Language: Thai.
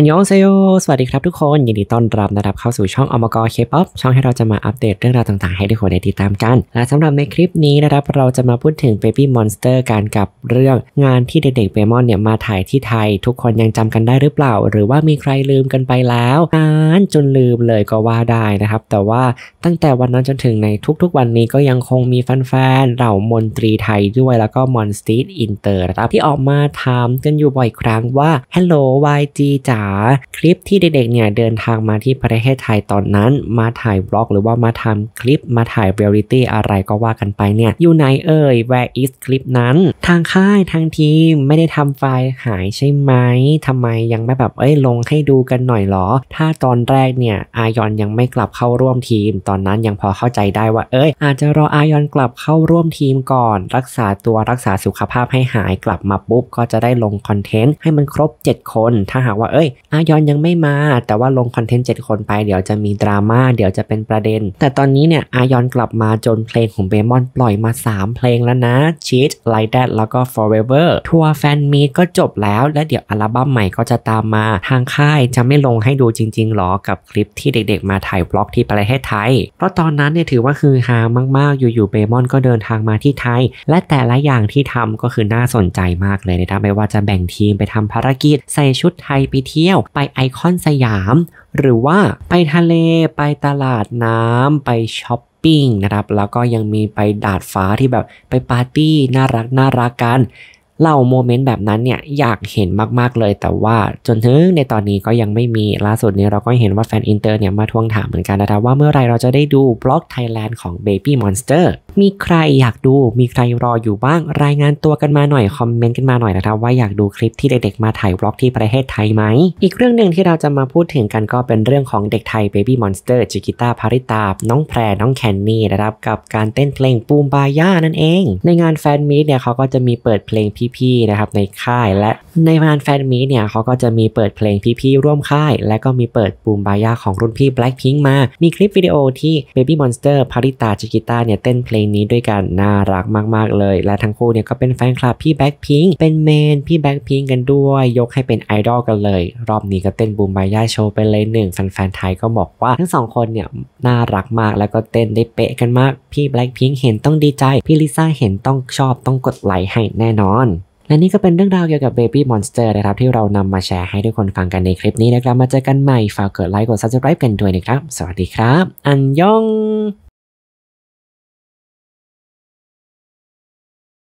ันยองเซโยสวัสดีครับ ทุกคนยินดีต้อนรับนะครับเข้าสู่ช่องอมกอเคป๊อปช่องให้เราจะมาอัปเดตเรื่องราวต่างๆให้ทุกคนได้ติดตามกันและสำหรับในคลิปนี้นะครับ เราจะมาพูดถึง Baby Monster การกับเรื่องงานที่เด็กๆเบมอนเนี่ยมาถ่ายที่ไทย ทุกคนยังจำกันได้หรือเปล่า หรือว่ามีใครลืมกันไปแล้วนานจนลืมเลยก็ว่าได้นะครับแต่ว่าตั้งแต่วันนั้นจนถึงในทุกๆวันนี้ก็ยังคงมีแฟนๆเหล่ามนตรีไทยด้วยแล้วก็มอนสตีดอินเตอร์นะครับที่ออกมาถามกันอยู่บ่อยครั้งว่า Hello YG จ๋าคลิปที่เด็กๆ เนี่ยเดินทางมาที่ประเทศไทยตอนนั้นมาถ่ายบล็อก หรือว่ามาทำคลิปมาถ่ายเรียลิตี้อะไรก็ว่ากันไปเนี่ยอยู่ไหนเอ่ยแวร์อิสคลิปนั้น ทางค่ายทางทีมไม่ได้ทำไฟล์หายใช่ไหมทำไมยังไม่แบบเอ้ยลงให้ดูกันหน่อยหรอ ถ้าตอนแรกเนี่ยอายอนยังไม่กลับเข้าร่วมทีม ตอนนั้นยังพอเข้าใจได้ว่า เอ้ย อาจจะรออายอนกลับเข้าร่วมทีมก่อน รักษาตัวรักษาสุขภาพให้หายกลับมาปุ๊บก็จะได้ลงคอนเทนต์ให้มันครบ 7 คน ถ้าหากว่าเอ้ยอายอนยังไม่มา แต่ว่าลงคอนเทนต์ 7 คนไปเดี๋ยวจะมีดราม่าเดี๋ยวจะเป็นประเด็น แต่ตอนนี้เนี่ย อายอนกลับมาจนเพลงของเบมอนปล่อยมา 3 เพลงแล้วนะ Cheat Like That แล้วก็ Forever ทัวร์แฟนมีก็จบแล้วและเดี๋ยวอัลบั้มใหม่ก็จะตามมาทางค่ายจะไม่ลงให้ดูจริงๆหรอกับคลิปที่เด็กๆมาถ่ายบล็อกที่ประเทศไทย เพราะตอนนั้นเนี่ยถือว่าคือฮามากๆอยู่ๆเบมอนก็เดินทางมาที่ไทยและแต่ละอย่างที่ทำก็คือน่าสนใจมากเลยนะไม่ว่าจะแบ่งทีมไปทำภารกิจใส่ชุดไทยไปเที่ยวที่ยวไปไอคอนสยาม หรือว่าไปทะเลไปตลาดน้ำไปช็อปปิ้งนะครับแล้วก็ยังมีไปดาดฟ้าที่แบบไปปาร์ตี้น่ารักน่ารักกันเล่าโมเมนต์แบบนั้นเนี่ยอยากเห็นมากๆ เลยแต่ว่าจนถึงในตอนนี้ก็ยังไม่มีล่าสุดนี้เราก็เห็นว่าแฟนอินเตอร์เนี่ยมาทวงถามเหมือนกันนะครับว่าเมื่อไรเราจะได้ดูบล็อกไทยแลนด์ของ Baby Monster มีใครอยากดูมีใครรออยู่บ้าง รายงานตัวกันมาหน่อย คอมเมนต์กันมาหน่อยนะครับว่าอยากดูคลิปที่เด็กๆมาถ่ายบล็อกที่ประเทศไทยไหม อีกเรื่องหนึ่งที่เราจะมาพูดถึงกันก็เป็นเรื่องของเด็กไทย Baby Monster จิกิต้าพาริตาน้องแพรน้องแคนนี่นะครับกับการเต้นเพลงปูมบาย่านั่นเอง ในงานแฟนมีตเนี่ยเขาก็จะมีเปิดเพลงพีพี่ๆนะครับในค่ายและในงานแฟนมีเนี่ยเขาก็จะมีเปิดเพลงพี่ๆร่วมค่าย และก็มีเปิดบูมบายาของรุ่นพี่ Blackpink มา มีคลิปวิดีโอที่ Baby Monster พาริตาจิกิต้าเนี่ยเต้นเพลงนี้ด้วยกัน น่ารักมากๆเลย และทั้งคู่เนี่ยก็เป็นแฟนคลับพี่ Blackpink เป็นเมนพี่ Blackpink กันด้วย ยกให้เป็นไอดอลกันเลย รอบนี้ก็เต้นบูมบายาโชว์ไปเลยหนึ่งแฟนๆไทยก็บอกว่า ทั้งสองคนเนี่ยน่ารักมากแล้วก็เต้นได้เป๊ะกันมากพี่ Blackpink เห็นต้องดีใจพี่ลิซ่าเห็นต้องชอบต้องกดไลค์ให้แน่นอนและนี่ก็เป็นเรื่องราวเกี่ยวกับ Baby Monster นะครับที่เรานำมาแชร์ให้ทุกคนฟังกันในคลิปนี้นะครับมาเจอกันใหม่ ฝากกดไลค์กด Subscribe กันด้วยนะครับ สวัสดีครับ อันยอง